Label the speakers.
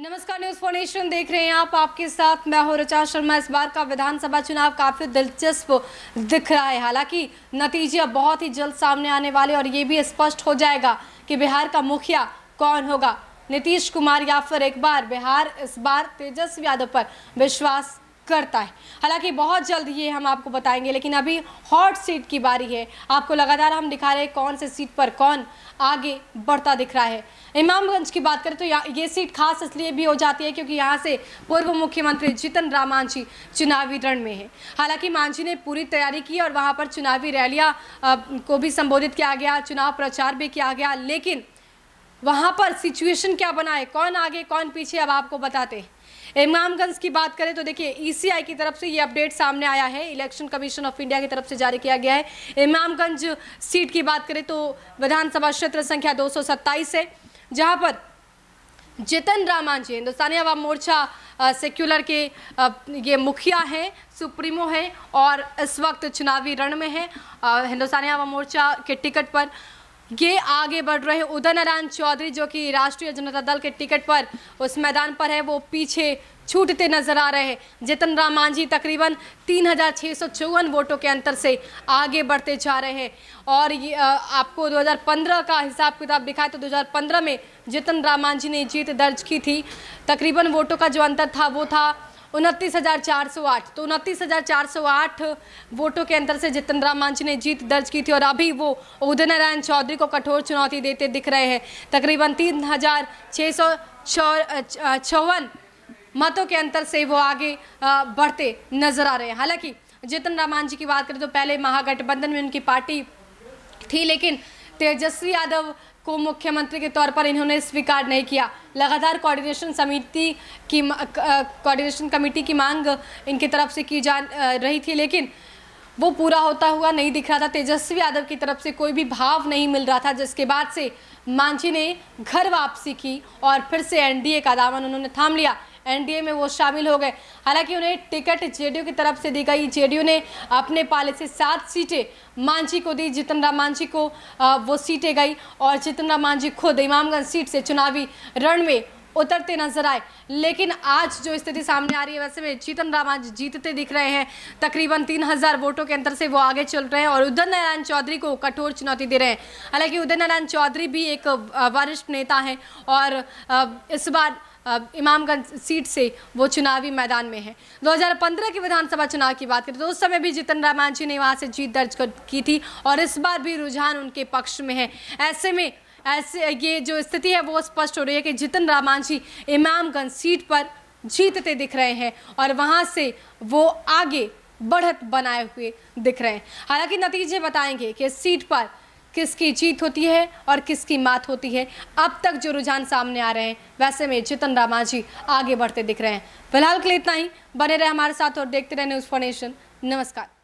Speaker 1: नमस्कार news phonation देख रहे हैं आप आपके साथ मैं हूं रचा शर्मा इस बार का विधानसभा चुनाव काफी दिलचस्प दिख रहा है हालांकि नतीजे बहुत ही जल्द सामने आने वाले और ये भी स्पष्ट हो जाएगा कि बिहार का मुखिया कौन होगा नीतीश कुमार या फिर एक बार बिहार इस बार तेजस्वी यादव पर विश्वास करता है हालांकि बहुत जल्द ये हम आपको बताएंगे लेकिन अभी हॉट सीट की बारी है आपको लगातार हम दिखा रहे हैं कौन से सीट पर कौन आगे बढ़ता दिख रहा है इमामगंज की बात करें तो ये सीट खास इसलिए भी हो जाती है क्योंकि यहाँ से पूर्व मुख्यमंत्री जीतन राम मांझी चुनावी रण में है हालांकि मांझी ने पूरी तैयारी की और वहाँ पर चुनावी रैलियाँ को भी संबोधित किया गया चुनाव प्रचार भी किया गया लेकिन वहाँ पर सिचुएशन क्या बना है कौन आगे कौन पीछे अब आपको बताते इमामगंज की बात करें तो देखिए ईसीआई e की तरफ से ये अपडेट सामने आया है इलेक्शन कमीशन ऑफ इंडिया की तरफ से जारी किया गया है इमामगंज सीट की बात करें तो विधानसभा क्षेत्र संख्या दो है जहाँ पर जितन रामांझी हिंदुस्तानी आवाम मोर्चा सेक्युलर के आ, ये मुखिया हैं सुप्रीमो हैं और इस वक्त चुनावी रण में हैं हिंदुस्तानी आवाम मोर्चा के टिकट पर ये आगे बढ़ रहे उदय नारायण चौधरी जो कि राष्ट्रीय जनता दल के टिकट पर उस मैदान पर है वो पीछे छूटते नजर आ रहे हैं जितन राम मांझी तकरीबन तीन हज़ार छः सौ चौवन वोटों के अंतर से आगे बढ़ते जा रहे हैं और ये आपको 2015 का हिसाब किताब दिखाए तो 2015 में जितन राम मांझी ने जीत दर्ज की थी तकरीबन वोटों का जो अंतर था वो था उनतीस हज़ार चार सौ आठ तो उनतीस हज़ार चार सौ आठ वोटों के अंतर से जितन राम मांझी ने जीत दर्ज की थी और अभी वो उदय नारायण चौधरी को कठोर चुनौती देते दिख रहे हैं तकरीबन तीन हज़ार छः सौ चौवन मतों के अंतर से वो आगे बढ़ते नजर आ रहे हैं हालांकि जितन राम मांझी की बात करें तो पहले महागठबंधन में उनकी पार्टी थी लेकिन तेजस्वी यादव को मुख्यमंत्री के तौर पर इन्होंने स्वीकार नहीं किया लगातार कोऑर्डिनेशन समिति की कोऑर्डिनेशन कमेटी की मांग इनकी तरफ से की जा रही थी लेकिन वो पूरा होता हुआ नहीं दिख रहा था तेजस्वी यादव की तरफ से कोई भी भाव नहीं मिल रहा था जिसके बाद से मांझी ने घर वापसी की और फिर से एनडीए का दामन उन्होंने थाम लिया एनडीए में वो शामिल हो गए हालांकि उन्हें टिकट जेडीयू की तरफ से दी गई जेडीयू ने अपने पाले से सात सीटें मांझी को दी जितन राम मांझी को वो सीटें गई और जितन राम मांझी खुद इमामगंज सीट से चुनावी रण में उतरते नजर आए लेकिन आज जो स्थिति सामने आ रही है वैसे में जीतन राम आज जीतते दिख रहे हैं तकरीबन तीन हजार वोटों के अंतर से वो आगे चल रहे हैं और उदय नारायण चौधरी को कठोर चुनौती दे रहे हैं हालांकि उदय नारायण चौधरी भी एक वरिष्ठ नेता हैं और इस बार इमामगंज सीट से वो चुनावी मैदान में है 2015 के विधानसभा चुनाव की बात करें तो उस समय भी जीतन मांझी ने वहाँ से जीत दर्ज की थी और इस बार भी रुझान उनके पक्ष में है ऐसे में ऐसे ये जो स्थिति है वो स्पष्ट हो रही है कि जितन रामांझी इमामगंज सीट पर जीतते दिख रहे हैं और वहाँ से वो आगे बढ़त बनाए हुए दिख रहे हैं हालांकि नतीजे बताएंगे कि सीट पर किसकी जीत होती है और किसकी मात होती है अब तक जो रुझान सामने आ रहे हैं वैसे में चेतन रामा जी आगे बढ़ते दिख रहे हैं फिलहाल के लिए इतना ही बने रहे हमारे साथ और देखते रहे न्यूज़ फॉर नेशन नमस्कार